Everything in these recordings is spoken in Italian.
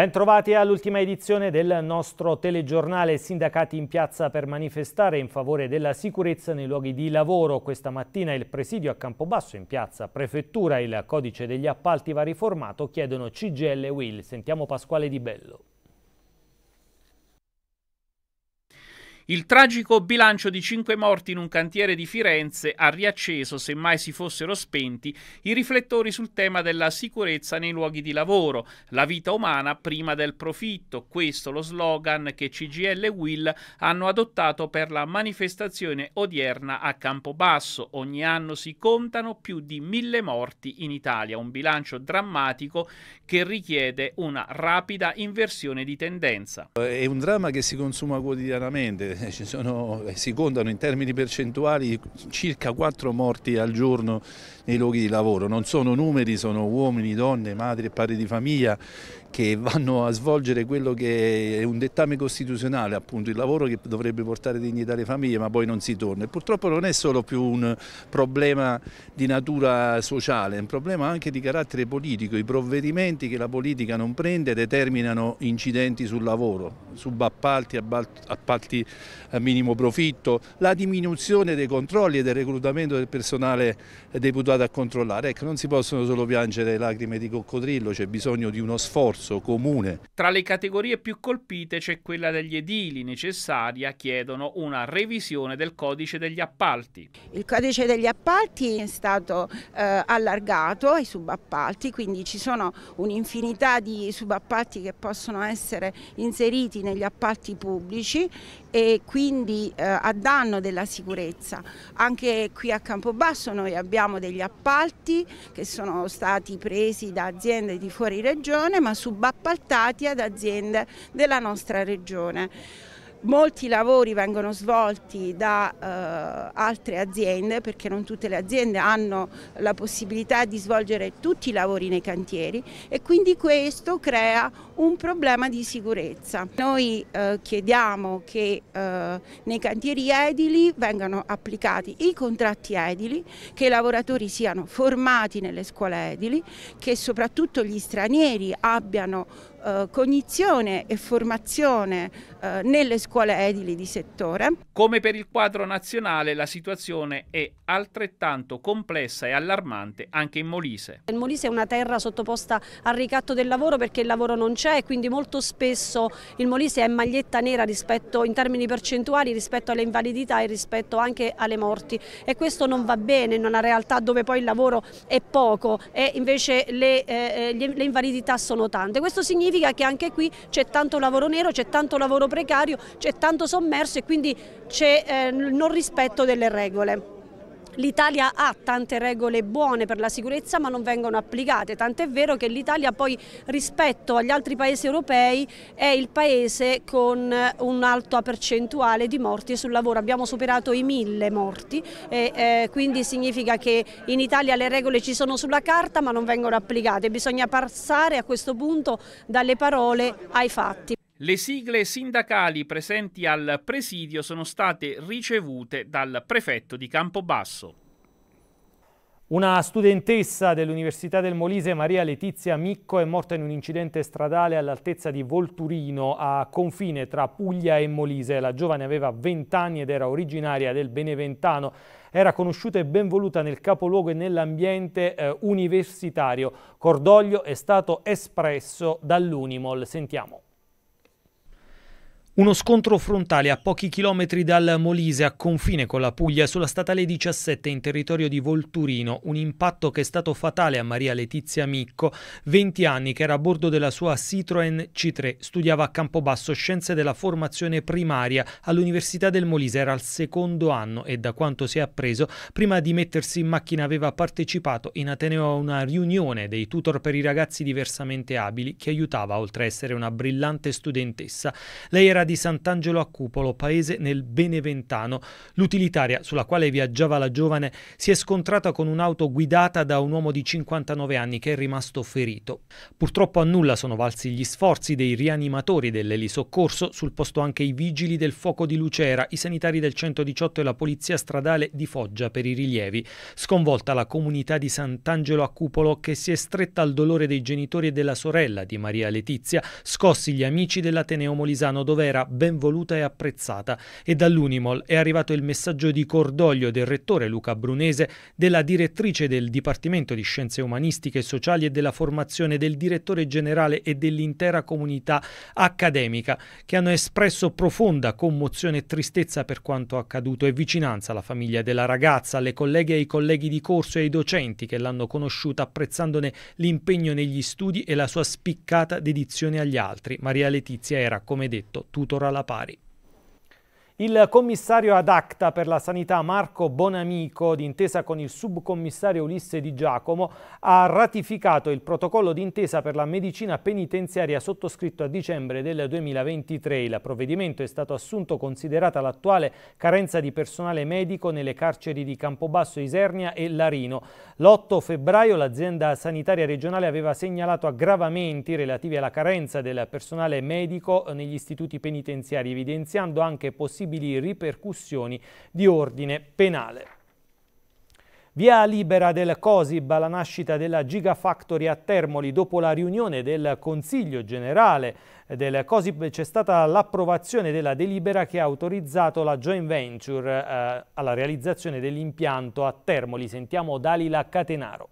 Bentrovati all'ultima edizione del nostro telegiornale Sindacati in piazza per manifestare in favore della sicurezza nei luoghi di lavoro. Questa mattina il presidio a Campobasso in piazza Prefettura, il codice degli appalti va riformato, chiedono CGL Will. Sentiamo Pasquale Di Bello. Il tragico bilancio di cinque morti in un cantiere di Firenze ha riacceso, semmai si fossero spenti, i riflettori sul tema della sicurezza nei luoghi di lavoro, la vita umana prima del profitto, questo lo slogan che CGL e Will hanno adottato per la manifestazione odierna a Campobasso. Ogni anno si contano più di mille morti in Italia, un bilancio drammatico che richiede una rapida inversione di tendenza. È un dramma che si consuma quotidianamente, eh, sono, eh, si contano in termini percentuali circa 4 morti al giorno nei luoghi di lavoro, non sono numeri, sono uomini, donne, madri e padri di famiglia che vanno a svolgere quello che è un dettame costituzionale, appunto il lavoro che dovrebbe portare dignità alle famiglie, ma poi non si torna. E purtroppo non è solo più un problema di natura sociale, è un problema anche di carattere politico. I provvedimenti che la politica non prende determinano incidenti sul lavoro, subappalti, appalti a minimo profitto, la diminuzione dei controlli e del reclutamento del personale deputato a controllare. Ecco, non si possono solo piangere lacrime di coccodrillo, c'è bisogno di uno sforzo soccorso comune. Tra le categorie più colpite c'è quella degli edili, necessaria, chiedono una revisione del codice degli appalti. Il codice degli appalti è stato eh, allargato ai subappalti, quindi ci sono un'infinità di subappalti che possono essere inseriti negli appalti pubblici e quindi eh, a danno della sicurezza. Anche qui a Campobasso noi abbiamo degli appalti che sono stati presi da aziende di fuori regione, ma su subappaltati ad aziende della nostra regione. Molti lavori vengono svolti da eh, altre aziende perché non tutte le aziende hanno la possibilità di svolgere tutti i lavori nei cantieri e quindi questo crea un problema di sicurezza. Noi eh, chiediamo che eh, nei cantieri edili vengano applicati i contratti edili, che i lavoratori siano formati nelle scuole edili, che soprattutto gli stranieri abbiano eh, cognizione e formazione eh, nelle scuole edili di settore. Come per il quadro nazionale la situazione è altrettanto complessa e allarmante anche in Molise. Il Molise è una terra sottoposta al ricatto del lavoro perché il lavoro non c'è e quindi molto spesso il Molise è maglietta nera rispetto, in termini percentuali rispetto alle invalidità e rispetto anche alle morti e questo non va bene in una realtà dove poi il lavoro è poco e invece le, eh, eh le invalidità sono tante. Questo significa significa che anche qui c'è tanto lavoro nero, c'è tanto lavoro precario, c'è tanto sommerso e quindi c'è eh, il non rispetto delle regole. L'Italia ha tante regole buone per la sicurezza ma non vengono applicate, tant'è vero che l'Italia poi rispetto agli altri paesi europei è il paese con eh, un'alta percentuale di morti sul lavoro, abbiamo superato i mille morti e, eh, quindi significa che in Italia le regole ci sono sulla carta ma non vengono applicate, bisogna passare a questo punto dalle parole ai fatti. Le sigle sindacali presenti al presidio sono state ricevute dal prefetto di Campobasso. Una studentessa dell'Università del Molise, Maria Letizia Micco, è morta in un incidente stradale all'altezza di Volturino, a confine tra Puglia e Molise. La giovane aveva 20 anni ed era originaria del Beneventano. Era conosciuta e ben voluta nel capoluogo e nell'ambiente eh, universitario. Cordoglio è stato espresso dall'Unimol. Sentiamo. Uno scontro frontale a pochi chilometri dal Molise, a confine con la Puglia, sulla statale 17 in territorio di Volturino, un impatto che è stato fatale a Maria Letizia Micco, 20 anni, che era a bordo della sua Citroën C3, studiava a Campobasso scienze della formazione primaria all'Università del Molise, era al secondo anno e da quanto si è appreso, prima di mettersi in macchina aveva partecipato in Ateneo a una riunione dei tutor per i ragazzi diversamente abili che aiutava, oltre a essere una brillante studentessa. Lei era di di Sant'Angelo a Cupolo, paese nel Beneventano. L'utilitaria sulla quale viaggiava la giovane si è scontrata con un'auto guidata da un uomo di 59 anni che è rimasto ferito. Purtroppo a nulla sono valsi gli sforzi dei rianimatori dell'elisoccorso, sul posto anche i vigili del fuoco di Lucera, i sanitari del 118 e la polizia stradale di Foggia per i rilievi. Sconvolta la comunità di Sant'Angelo a Cupolo che si è stretta al dolore dei genitori e della sorella di Maria Letizia, scossi gli amici dell'Ateneo Molisano dove era sarà ben voluta e apprezzata e dall'Unimol è arrivato il messaggio di cordoglio del rettore Luca Brunese, della direttrice del Dipartimento di Scienze Umanistiche e Sociali e della Formazione del direttore generale e dell'intera comunità accademica che hanno espresso profonda commozione e tristezza per quanto accaduto e vicinanza alla famiglia della ragazza, alle colleghe e ai colleghi di corso e ai docenti che l'hanno conosciuta apprezzandone l'impegno negli studi e la sua spiccata dedizione agli altri. Maria Letizia era, come detto, tutta tutor alla pari. Il commissario ad acta per la sanità Marco Bonamico, d'intesa con il subcommissario Ulisse Di Giacomo, ha ratificato il protocollo d'intesa per la medicina penitenziaria sottoscritto a dicembre del 2023. Il provvedimento è stato assunto considerata l'attuale carenza di personale medico nelle carceri di Campobasso, Isernia e Larino. L'8 febbraio l'azienda sanitaria regionale aveva segnalato aggravamenti relativi alla carenza del personale medico negli istituti penitenziari, evidenziando anche possibili possibili ripercussioni di ordine penale. Via libera del COSIB alla nascita della Gigafactory a Termoli. Dopo la riunione del Consiglio generale del COSIB c'è stata l'approvazione della delibera che ha autorizzato la joint venture eh, alla realizzazione dell'impianto a Termoli. Sentiamo Dalila Catenaro.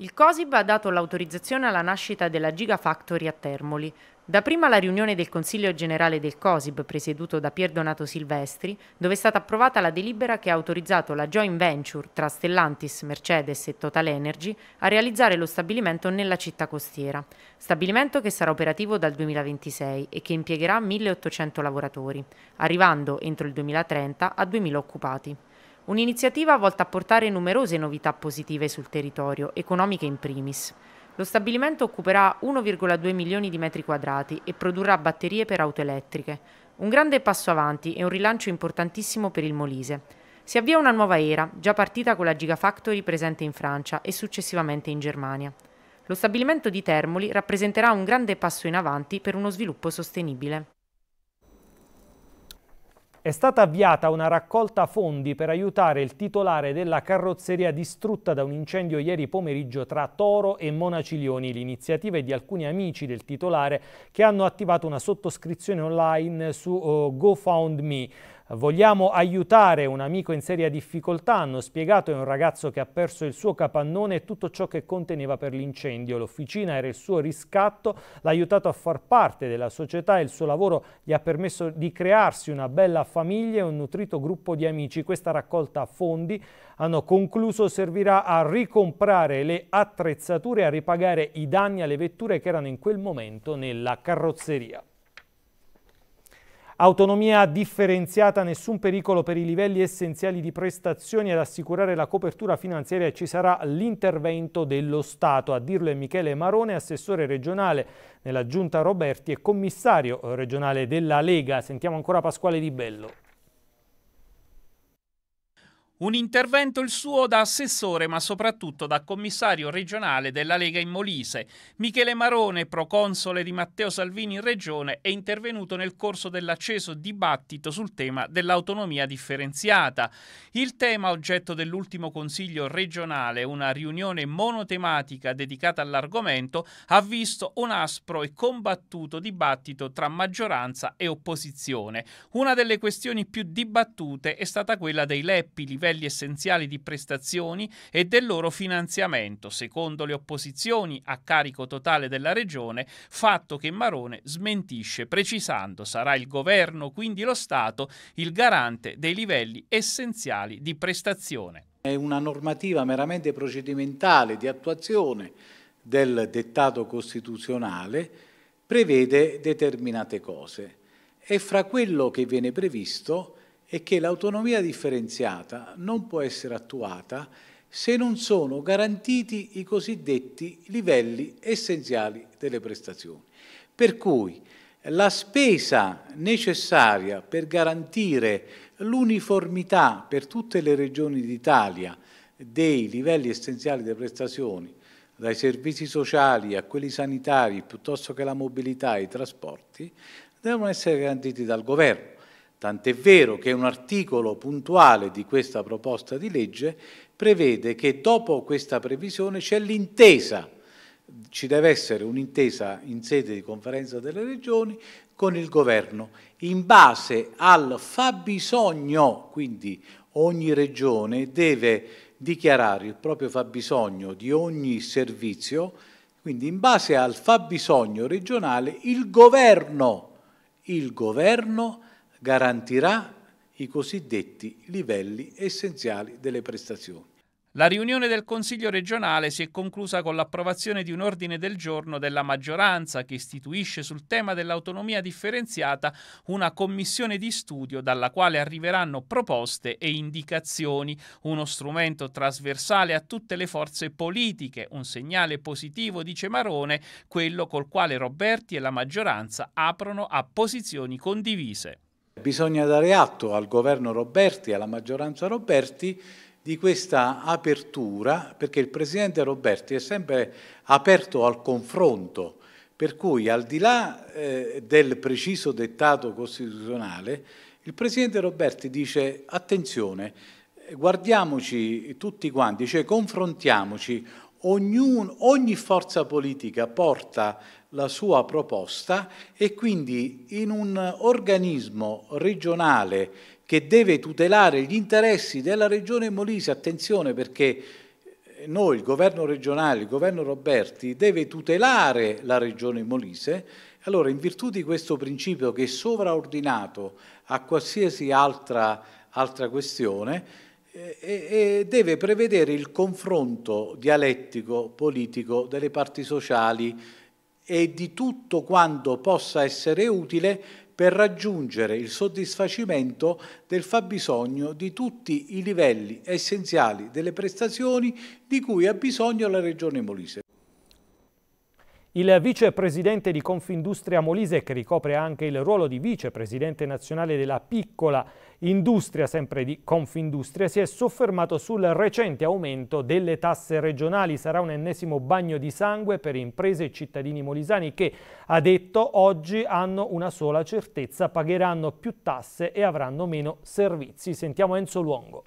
Il COSIB ha dato l'autorizzazione alla nascita della Gigafactory a Termoli. Dapprima la riunione del Consiglio generale del COSIB, presieduto da Pier Donato Silvestri, dove è stata approvata la delibera che ha autorizzato la joint venture tra Stellantis, Mercedes e Total Energy a realizzare lo stabilimento nella città costiera, stabilimento che sarà operativo dal 2026 e che impiegherà 1.800 lavoratori, arrivando entro il 2030 a 2.000 occupati. Un'iniziativa volta a portare numerose novità positive sul territorio, economiche in primis. Lo stabilimento occuperà 1,2 milioni di metri quadrati e produrrà batterie per auto elettriche. Un grande passo avanti e un rilancio importantissimo per il Molise. Si avvia una nuova era, già partita con la Gigafactory presente in Francia e successivamente in Germania. Lo stabilimento di Termoli rappresenterà un grande passo in avanti per uno sviluppo sostenibile. È stata avviata una raccolta fondi per aiutare il titolare della carrozzeria distrutta da un incendio ieri pomeriggio tra Toro e Monaciglioni. L'iniziativa è di alcuni amici del titolare che hanno attivato una sottoscrizione online su eh, GoFoundMe. Vogliamo aiutare un amico in seria difficoltà, hanno spiegato, è un ragazzo che ha perso il suo capannone e tutto ciò che conteneva per l'incendio. L'officina era il suo riscatto, l'ha aiutato a far parte della società e il suo lavoro gli ha permesso di crearsi una bella famiglia e un nutrito gruppo di amici. Questa raccolta fondi, hanno concluso, servirà a ricomprare le attrezzature e a ripagare i danni alle vetture che erano in quel momento nella carrozzeria. Autonomia differenziata, nessun pericolo per i livelli essenziali di prestazioni ad assicurare la copertura finanziaria ci sarà l'intervento dello Stato. A dirlo è Michele Marone, assessore regionale nella Giunta Roberti e commissario regionale della Lega. Sentiamo ancora Pasquale Di Bello. Un intervento il suo da assessore ma soprattutto da commissario regionale della Lega in Molise. Michele Marone, proconsole di Matteo Salvini in regione, è intervenuto nel corso dell'acceso dibattito sul tema dell'autonomia differenziata. Il tema oggetto dell'ultimo consiglio regionale, una riunione monotematica dedicata all'argomento, ha visto un aspro e combattuto dibattito tra maggioranza e opposizione. Una delle questioni più dibattute è stata quella dei leppi livelli livelli essenziali di prestazioni e del loro finanziamento, secondo le opposizioni a carico totale della Regione, fatto che Marone smentisce precisando sarà il governo, quindi lo Stato, il garante dei livelli essenziali di prestazione. È una normativa meramente procedimentale di attuazione del dettato costituzionale, prevede determinate cose e fra quello che viene previsto è che l'autonomia differenziata non può essere attuata se non sono garantiti i cosiddetti livelli essenziali delle prestazioni. Per cui la spesa necessaria per garantire l'uniformità per tutte le regioni d'Italia dei livelli essenziali delle prestazioni, dai servizi sociali a quelli sanitari, piuttosto che la mobilità e i trasporti, devono essere garantiti dal governo. Tant'è vero che un articolo puntuale di questa proposta di legge prevede che dopo questa previsione c'è l'intesa, ci deve essere un'intesa in sede di conferenza delle regioni con il governo in base al fabbisogno, quindi ogni regione deve dichiarare il proprio fabbisogno di ogni servizio, quindi in base al fabbisogno regionale il governo, il governo garantirà i cosiddetti livelli essenziali delle prestazioni. La riunione del Consiglio regionale si è conclusa con l'approvazione di un ordine del giorno della maggioranza che istituisce sul tema dell'autonomia differenziata una commissione di studio dalla quale arriveranno proposte e indicazioni, uno strumento trasversale a tutte le forze politiche, un segnale positivo, dice Marone, quello col quale Roberti e la maggioranza aprono a posizioni condivise. Bisogna dare atto al governo Roberti, alla maggioranza Roberti, di questa apertura, perché il Presidente Roberti è sempre aperto al confronto, per cui al di là eh, del preciso dettato costituzionale, il Presidente Roberti dice attenzione, guardiamoci tutti quanti, cioè confrontiamoci, Ognuno, ogni forza politica porta la sua proposta e quindi in un organismo regionale che deve tutelare gli interessi della regione Molise, attenzione perché eh, noi, il governo regionale, il governo Roberti, deve tutelare la regione Molise, allora in virtù di questo principio che è sovraordinato a qualsiasi altra, altra questione, eh, e deve prevedere il confronto dialettico politico delle parti sociali e di tutto quanto possa essere utile per raggiungere il soddisfacimento del fabbisogno di tutti i livelli essenziali delle prestazioni di cui ha bisogno la Regione Molise. Il vicepresidente di Confindustria Molise, che ricopre anche il ruolo di vicepresidente nazionale della piccola industria, sempre di Confindustria, si è soffermato sul recente aumento delle tasse regionali. Sarà un ennesimo bagno di sangue per imprese e cittadini molisani che, ha detto, oggi hanno una sola certezza, pagheranno più tasse e avranno meno servizi. Sentiamo Enzo Luongo.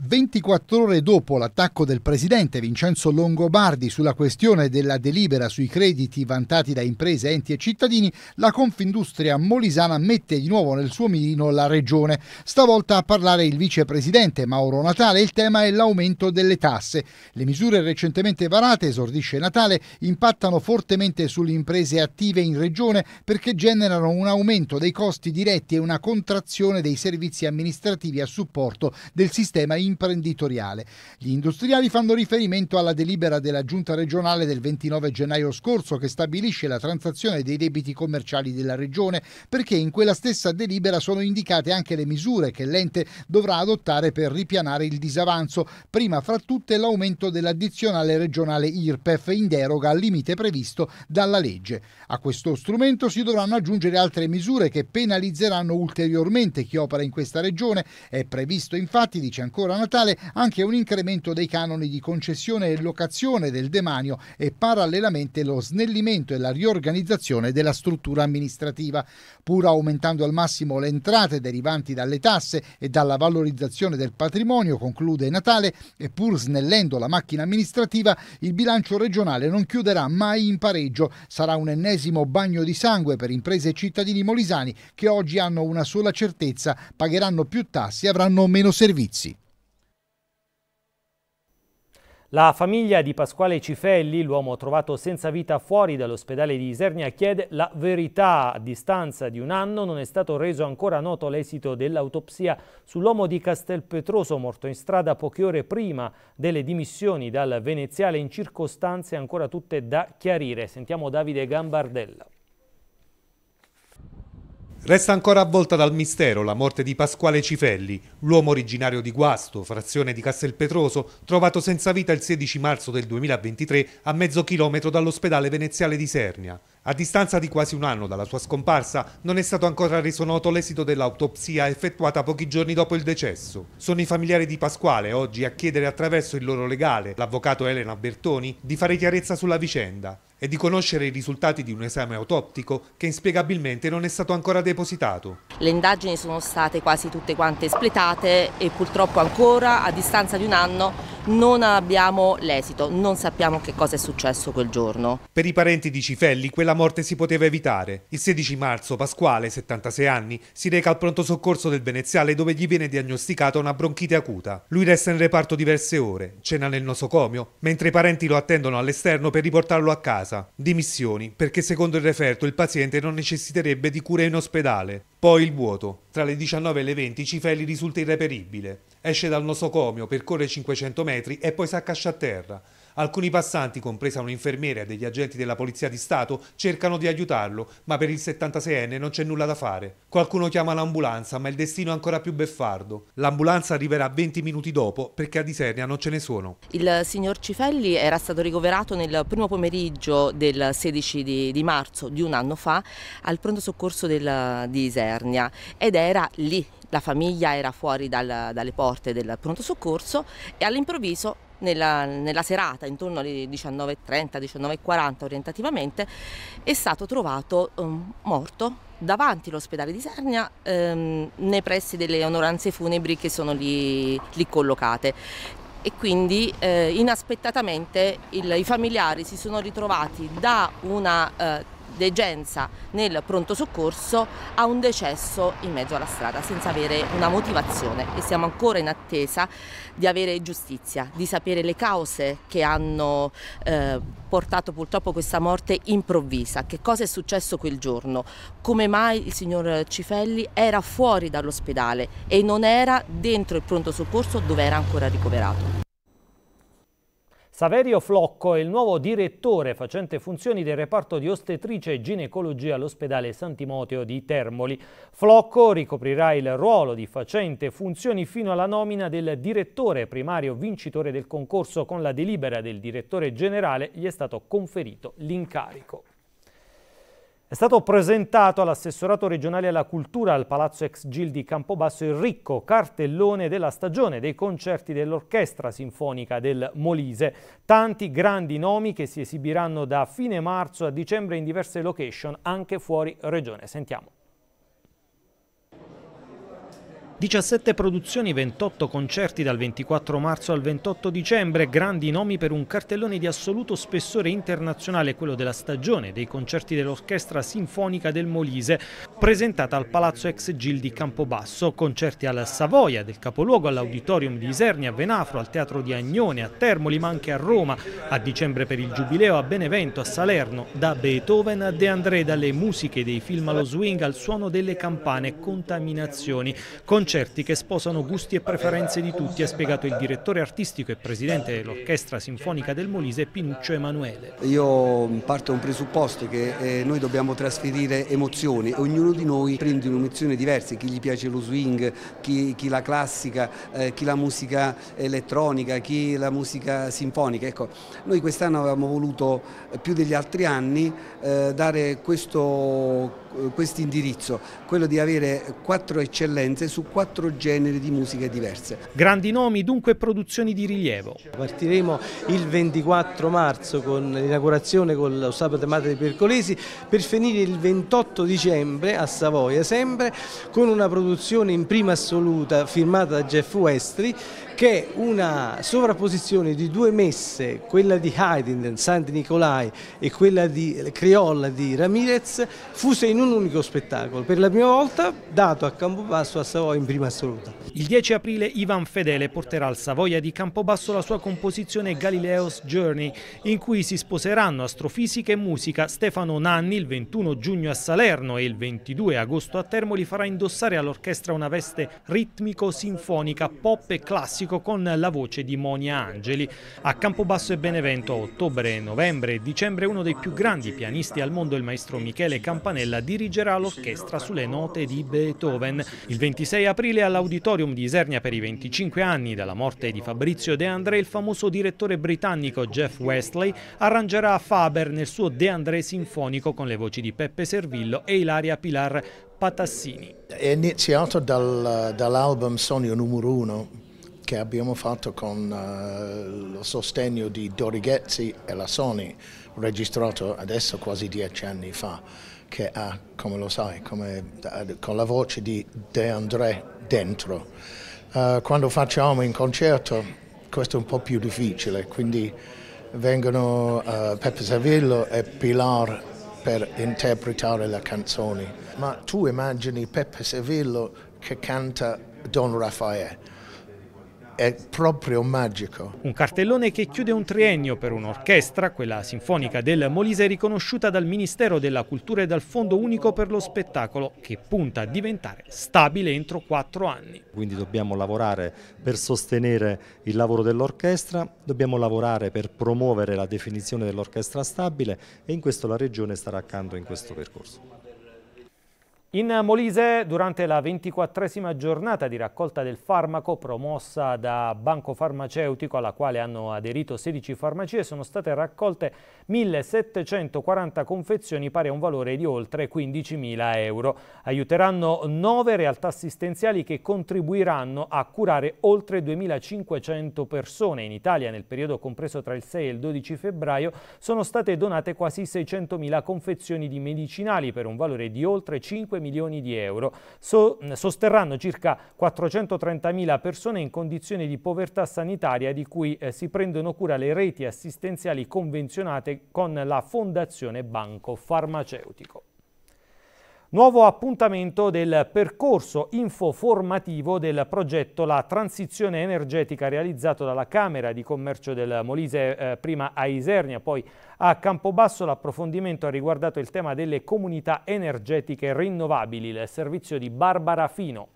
24 ore dopo l'attacco del presidente Vincenzo Longobardi sulla questione della delibera sui crediti vantati da imprese, enti e cittadini, la Confindustria molisana mette di nuovo nel suo mirino la regione. Stavolta a parlare il vicepresidente Mauro Natale, il tema è l'aumento delle tasse. Le misure recentemente varate, esordisce Natale, impattano fortemente sulle imprese attive in regione perché generano un aumento dei costi diretti e una contrazione dei servizi amministrativi a supporto del sistema industriale imprenditoriale. Gli industriali fanno riferimento alla delibera della Giunta regionale del 29 gennaio scorso che stabilisce la transazione dei debiti commerciali della Regione perché in quella stessa delibera sono indicate anche le misure che l'ente dovrà adottare per ripianare il disavanzo, prima fra tutte l'aumento dell'addizionale regionale IRPEF in deroga al limite previsto dalla legge. A questo strumento si dovranno aggiungere altre misure che penalizzeranno ulteriormente chi opera in questa regione. È previsto infatti, dice ancora Natale anche un incremento dei canoni di concessione e locazione del demanio e parallelamente lo snellimento e la riorganizzazione della struttura amministrativa. Pur aumentando al massimo le entrate derivanti dalle tasse e dalla valorizzazione del patrimonio, conclude Natale, e pur snellendo la macchina amministrativa, il bilancio regionale non chiuderà mai in pareggio. Sarà un ennesimo bagno di sangue per imprese e cittadini molisani che oggi hanno una sola certezza, pagheranno più tasse e avranno meno servizi. La famiglia di Pasquale Cifelli, l'uomo trovato senza vita fuori dall'ospedale di Isernia, chiede la verità. A distanza di un anno non è stato reso ancora noto l'esito dell'autopsia sull'uomo di Castelpetroso morto in strada poche ore prima delle dimissioni dal veneziale in circostanze ancora tutte da chiarire. Sentiamo Davide Gambardella. Resta ancora avvolta dal mistero la morte di Pasquale Cifelli, l'uomo originario di Guasto, frazione di Castelpetroso, trovato senza vita il 16 marzo del 2023 a mezzo chilometro dall'ospedale veneziale di Sernia. A distanza di quasi un anno dalla sua scomparsa, non è stato ancora reso noto l'esito dell'autopsia effettuata pochi giorni dopo il decesso. Sono i familiari di Pasquale oggi a chiedere attraverso il loro legale, l'avvocato Elena Bertoni, di fare chiarezza sulla vicenda e di conoscere i risultati di un esame autoptico che inspiegabilmente non è stato ancora depositato. Le indagini sono state quasi tutte quante espletate e purtroppo ancora a distanza di un anno non abbiamo l'esito, non sappiamo che cosa è successo quel giorno. Per i parenti di Cifelli quella morte si poteva evitare. Il 16 marzo Pasquale, 76 anni, si reca al pronto soccorso del Veneziale dove gli viene diagnosticata una bronchite acuta. Lui resta in reparto diverse ore, cena nel nosocomio, mentre i parenti lo attendono all'esterno per riportarlo a casa. Dimissioni, perché secondo il referto il paziente non necessiterebbe di cure in ospedale. Poi il vuoto. Tra le 19 e le 20 Cifelli risulta irreperibile. Esce dal nosocomio, percorre 500 metri e poi si accascia a terra. Alcuni passanti, compresa un'infermiera e degli agenti della Polizia di Stato, cercano di aiutarlo, ma per il 76enne non c'è nulla da fare. Qualcuno chiama l'ambulanza, ma il destino è ancora più beffardo. L'ambulanza arriverà 20 minuti dopo perché a Disernia non ce ne sono. Il signor Cifelli era stato ricoverato nel primo pomeriggio del 16 di, di marzo di un anno fa al pronto soccorso del, di Isernia ed era lì la famiglia era fuori dal, dalle porte del pronto soccorso e all'improvviso nella, nella serata, intorno alle 19.30, 19.40 orientativamente, è stato trovato um, morto davanti all'ospedale di Sernia ehm, nei pressi delle onoranze funebri che sono lì, lì collocate e quindi eh, inaspettatamente il, i familiari si sono ritrovati da una eh, degenza nel pronto soccorso a un decesso in mezzo alla strada senza avere una motivazione e siamo ancora in attesa di avere giustizia, di sapere le cause che hanno eh, portato purtroppo questa morte improvvisa, che cosa è successo quel giorno, come mai il signor Cifelli era fuori dall'ospedale e non era dentro il pronto soccorso dove era ancora ricoverato. Saverio Flocco è il nuovo direttore facente funzioni del reparto di ostetrice e ginecologia all'ospedale San Timoteo di Termoli. Flocco ricoprirà il ruolo di facente funzioni fino alla nomina del direttore primario vincitore del concorso con la delibera del direttore generale gli è stato conferito l'incarico. È stato presentato all'assessorato regionale alla cultura al Palazzo Ex Gil di Campobasso il ricco cartellone della stagione dei concerti dell'Orchestra Sinfonica del Molise. Tanti grandi nomi che si esibiranno da fine marzo a dicembre in diverse location anche fuori regione. Sentiamo. 17 produzioni, 28 concerti dal 24 marzo al 28 dicembre, grandi nomi per un cartellone di assoluto spessore internazionale, quello della stagione dei concerti dell'Orchestra Sinfonica del Molise, presentata al Palazzo Ex Gil di Campobasso, concerti alla Savoia, del capoluogo all'Auditorium di Isernia, a Venafro, al Teatro di Agnone, a Termoli, ma anche a Roma, a dicembre per il Giubileo, a Benevento, a Salerno, da Beethoven a De André, dalle musiche dei film allo swing al suono delle campane, contaminazioni, concerti concerti che sposano gusti e preferenze di tutti, ha spiegato il direttore artistico e presidente dell'Orchestra Sinfonica del Molise Pinuccio Emanuele. Io parto da un presupposto che eh, noi dobbiamo trasferire emozioni, ognuno di noi prende un'emozione diversa, chi gli piace lo swing, chi, chi la classica, eh, chi la musica elettronica, chi la musica sinfonica. Ecco, noi quest'anno avevamo voluto eh, più degli altri anni dare questo eh, questo indirizzo, quello di avere quattro eccellenze su quattro generi di musiche diverse. Grandi nomi dunque produzioni di rilievo. Partiremo il 24 marzo con l'inaugurazione con lo sabato Mate dei Percolesi per finire il 28 dicembre a Savoia sempre con una produzione in prima assoluta firmata da Jeff Westry che una sovrapposizione di due messe, quella di Haydn, Santi Nicolai e quella di Criolla di Ramirez, fuse in un unico spettacolo, per la prima volta dato a Campobasso a Savoia in prima assoluta. Il 10 aprile Ivan Fedele porterà al Savoia di Campobasso la sua composizione Galileo's Journey, in cui si sposeranno astrofisica e musica. Stefano Nanni il 21 giugno a Salerno e il 22 agosto a Termoli farà indossare all'orchestra una veste ritmico-sinfonica, pop e classico Adriatico con la voce di Monia Angeli. A Campobasso e Benevento a ottobre, novembre e dicembre uno dei più grandi pianisti al mondo, il maestro Michele Campanella, dirigerà l'orchestra sulle note di Beethoven. Il 26 aprile all'auditorium di Isernia per i 25 anni dalla morte di Fabrizio De André, il famoso direttore britannico Jeff Wesley arrangerà Faber nel suo De André sinfonico con le voci di Peppe Servillo e Ilaria Pilar Patassini. È iniziato dal, dall'album Sonio numero uno che abbiamo fatto con uh, eh, il sostegno di Dorighezzi e la Sony, registrato adesso quasi dieci anni fa, che ha, come lo sai, come, eh, con la voce di De André dentro. Uh, quando facciamo in concerto questo è un po' più difficile, quindi vengono uh, Peppe Savillo e Pilar per interpretare le canzoni. Ma tu immagini Peppe Savillo che canta Don Raffaele è proprio magico. Un cartellone che chiude un triennio per un'orchestra, quella sinfonica del Molise, riconosciuta dal Ministero della Cultura e dal Fondo Unico per lo Spettacolo, che punta a diventare stabile entro quattro anni. Quindi dobbiamo lavorare per sostenere il lavoro dell'orchestra, dobbiamo lavorare per promuovere la definizione dell'orchestra stabile e in questo la Regione starà accanto in questo percorso. In Molise, durante la ventiquattresima giornata di raccolta del farmaco promossa da Banco Farmaceutico, alla quale hanno aderito 16 farmacie, sono state raccolte 1740 confezioni pari a un valore di oltre 15.000 euro. Aiuteranno nove realtà assistenziali che contribuiranno a curare oltre 2.500 persone. In Italia, nel periodo compreso tra il 6 e il 12 febbraio, sono state donate quasi 600.000 confezioni di medicinali per un valore di oltre 5 milioni di euro. So sosterranno circa 430.000 persone in condizioni di povertà sanitaria di cui eh, si prendono cura le reti assistenziali convenzionate con la Fondazione Banco Farmaceutico. Nuovo appuntamento del percorso infoformativo del progetto La transizione energetica realizzato dalla Camera di Commercio del Molise eh, prima a Isernia, poi a Campobasso. L'approfondimento ha riguardato il tema delle comunità energetiche rinnovabili, il servizio di Barbara Fino.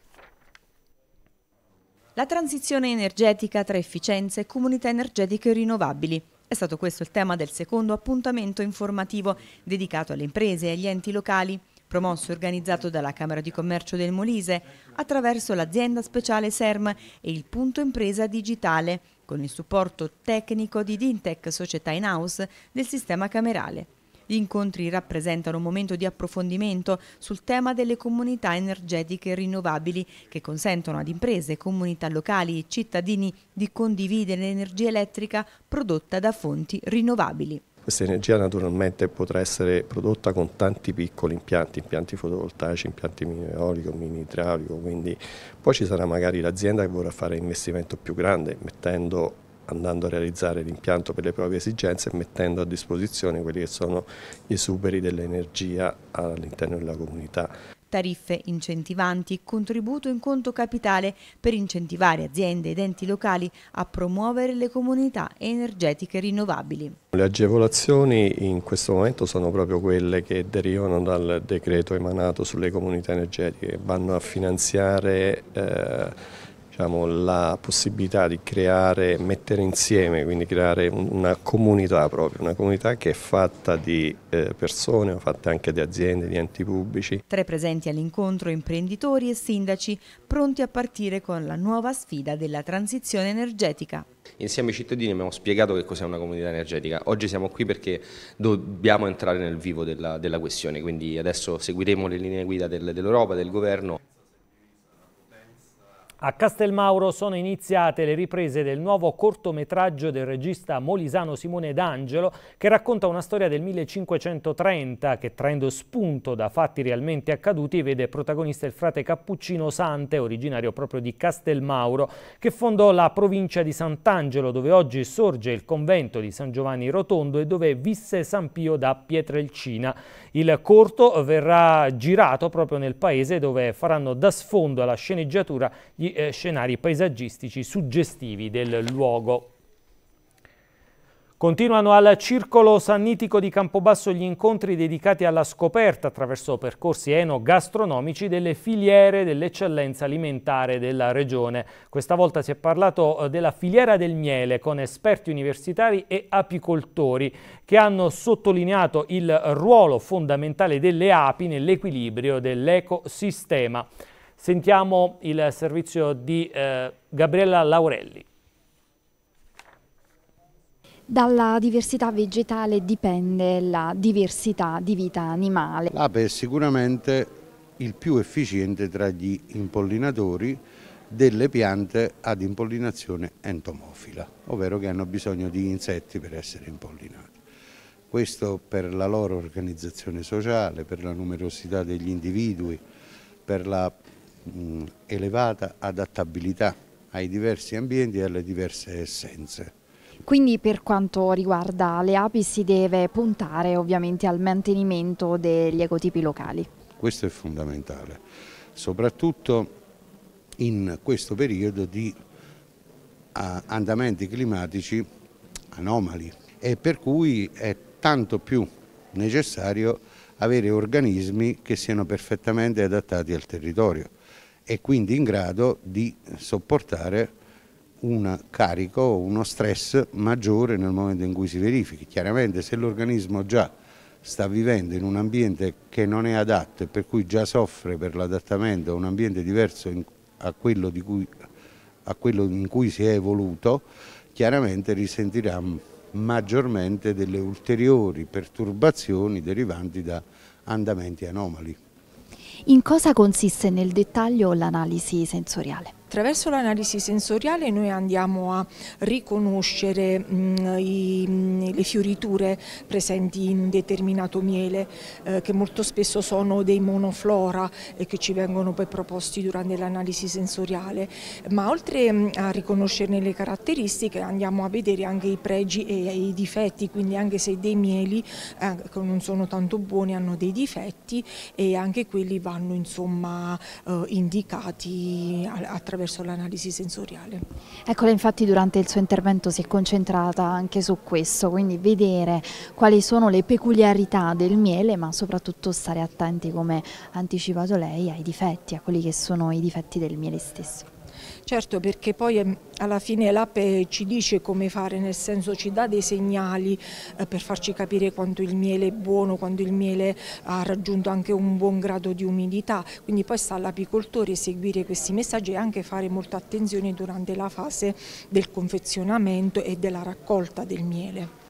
La transizione energetica tra efficienza e comunità energetiche rinnovabili. È stato questo il tema del secondo appuntamento informativo dedicato alle imprese e agli enti locali, promosso e organizzato dalla Camera di Commercio del Molise attraverso l'azienda speciale SERM e il punto impresa digitale, con il supporto tecnico di Dintec Società in House del sistema camerale. Gli incontri rappresentano un momento di approfondimento sul tema delle comunità energetiche rinnovabili che consentono ad imprese, comunità locali e cittadini di condividere l'energia elettrica prodotta da fonti rinnovabili. Questa energia naturalmente potrà essere prodotta con tanti piccoli impianti, impianti fotovoltaici, impianti mini eolico, mini idraulico, quindi poi ci sarà magari l'azienda che vorrà fare investimento più grande mettendo andando a realizzare l'impianto per le proprie esigenze e mettendo a disposizione quelli che sono gli esuberi dell'energia all'interno della comunità tariffe incentivanti, contributo in conto capitale per incentivare aziende ed enti locali a promuovere le comunità energetiche rinnovabili. Le agevolazioni in questo momento sono proprio quelle che derivano dal decreto emanato sulle comunità energetiche, vanno a finanziare eh, diciamo, la possibilità di creare, mettere insieme, quindi creare una comunità proprio, una comunità che è fatta di eh, persone, ma fatta anche di aziende, di enti pubblici. Tre presenti all'incontro imprenditori e sindaci pronti a partire con la nuova sfida della transizione energetica. Insieme ai cittadini abbiamo spiegato che cos'è una comunità energetica. Oggi siamo qui perché dobbiamo entrare nel vivo della, della questione, quindi adesso seguiremo le linee guida del, dell'Europa, del governo. A Castelmauro sono iniziate le riprese del nuovo cortometraggio del regista molisano Simone D'Angelo che racconta una storia del 1530 che traendo spunto da fatti realmente accaduti vede protagonista il frate Cappuccino Sante, originario proprio di Castelmauro, che fondò la provincia di Sant'Angelo dove oggi sorge il convento di San Giovanni Rotondo e dove visse San Pio da Pietrelcina. Il corto verrà girato proprio nel paese dove faranno da sfondo alla sceneggiatura gli eh, scenari paesaggistici suggestivi del luogo. Continuano al Circolo Sannitico di Campobasso gli incontri dedicati alla scoperta attraverso percorsi enogastronomici delle filiere dell'eccellenza alimentare della regione. Questa volta si è parlato eh, della filiera del miele con esperti universitari e apicoltori che hanno sottolineato il ruolo fondamentale delle api nell'equilibrio dell'ecosistema. Sentiamo il servizio di eh, Gabriella Laurelli. Dalla diversità vegetale dipende la diversità di vita animale. L'ape è sicuramente il più efficiente tra gli impollinatori delle piante ad impollinazione entomofila, ovvero che hanno bisogno di insetti per essere impollinati. Questo per la loro organizzazione sociale, per la numerosità degli individui, per la elevata adattabilità ai diversi ambienti e alle diverse essenze. Quindi per quanto riguarda le api si deve puntare ovviamente al mantenimento degli ecotipi locali. Questo è fondamentale, soprattutto in questo periodo di andamenti climatici anomali e per cui è tanto più necessario avere organismi che siano perfettamente adattati al territorio e quindi in grado di sopportare un carico, uno stress maggiore nel momento in cui si verifichi. Chiaramente se l'organismo già sta vivendo in un ambiente che non è adatto e per cui già soffre per l'adattamento a un ambiente diverso a quello, di cui, a quello in cui si è evoluto, chiaramente risentirà maggiormente delle ulteriori perturbazioni derivanti da andamenti anomali. In cosa consiste nel dettaglio l'analisi sensoriale? Attraverso l'analisi sensoriale noi andiamo a riconoscere mh, mm, i, mh, mm, le fioriture presenti in determinato miele eh, che molto spesso sono dei monoflora e che ci vengono poi proposti durante l'analisi sensoriale, ma oltre mm, a riconoscerne le caratteristiche andiamo a vedere anche i pregi e i difetti, quindi anche se dei mieli eh, che non sono tanto buoni hanno dei difetti e anche quelli vanno insomma eh, indicati attraverso attraverso l'analisi sensoriale. Ecco, infatti durante il suo intervento si è concentrata anche su questo, quindi vedere quali sono le peculiarità del miele, ma soprattutto stare attenti, come ha anticipato lei, ai difetti, a quelli che sono i difetti del miele stesso. Certo perché poi ehm, alla fine l'APE eh, ci dice come fare, nel senso ci dà dei segnali eh, per farci capire quando il miele è buono, quando il miele ha raggiunto anche un buon grado di umidità, quindi poi sta all'apicoltore seguire questi messaggi e anche fare molta attenzione durante la fase del confezionamento e della raccolta del miele.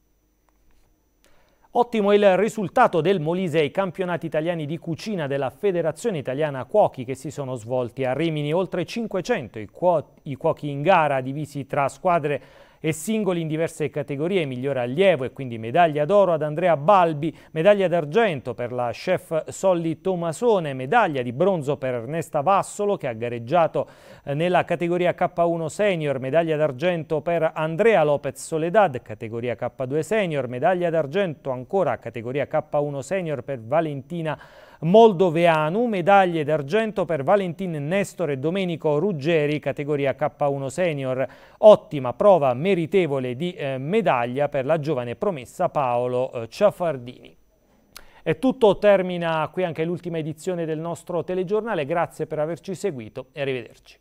Ottimo il risultato del Molise ai campionati italiani di cucina della Federazione Italiana Cuochi che si sono svolti a Rimini. Oltre 500 i, cuochi in gara divisi tra squadre e singoli in diverse categorie, migliore allievo e quindi medaglia d'oro ad Andrea Balbi, medaglia d'argento per la chef Solli Tomasone, medaglia di bronzo per Ernesta Vassolo che ha gareggiato eh, nella categoria K1 senior, medaglia d'argento per Andrea Lopez Soledad, categoria K2 senior, medaglia d'argento ancora categoria K1 senior per Valentina moldoveanu, medaglie d'argento per Valentin Nestor e Domenico Ruggeri, categoria K1 Senior. Ottima prova meritevole di eh, medaglia per la giovane promessa Paolo eh, Ciafardini. È tutto, termina qui anche l'ultima edizione del nostro telegiornale, grazie per averci seguito e arrivederci.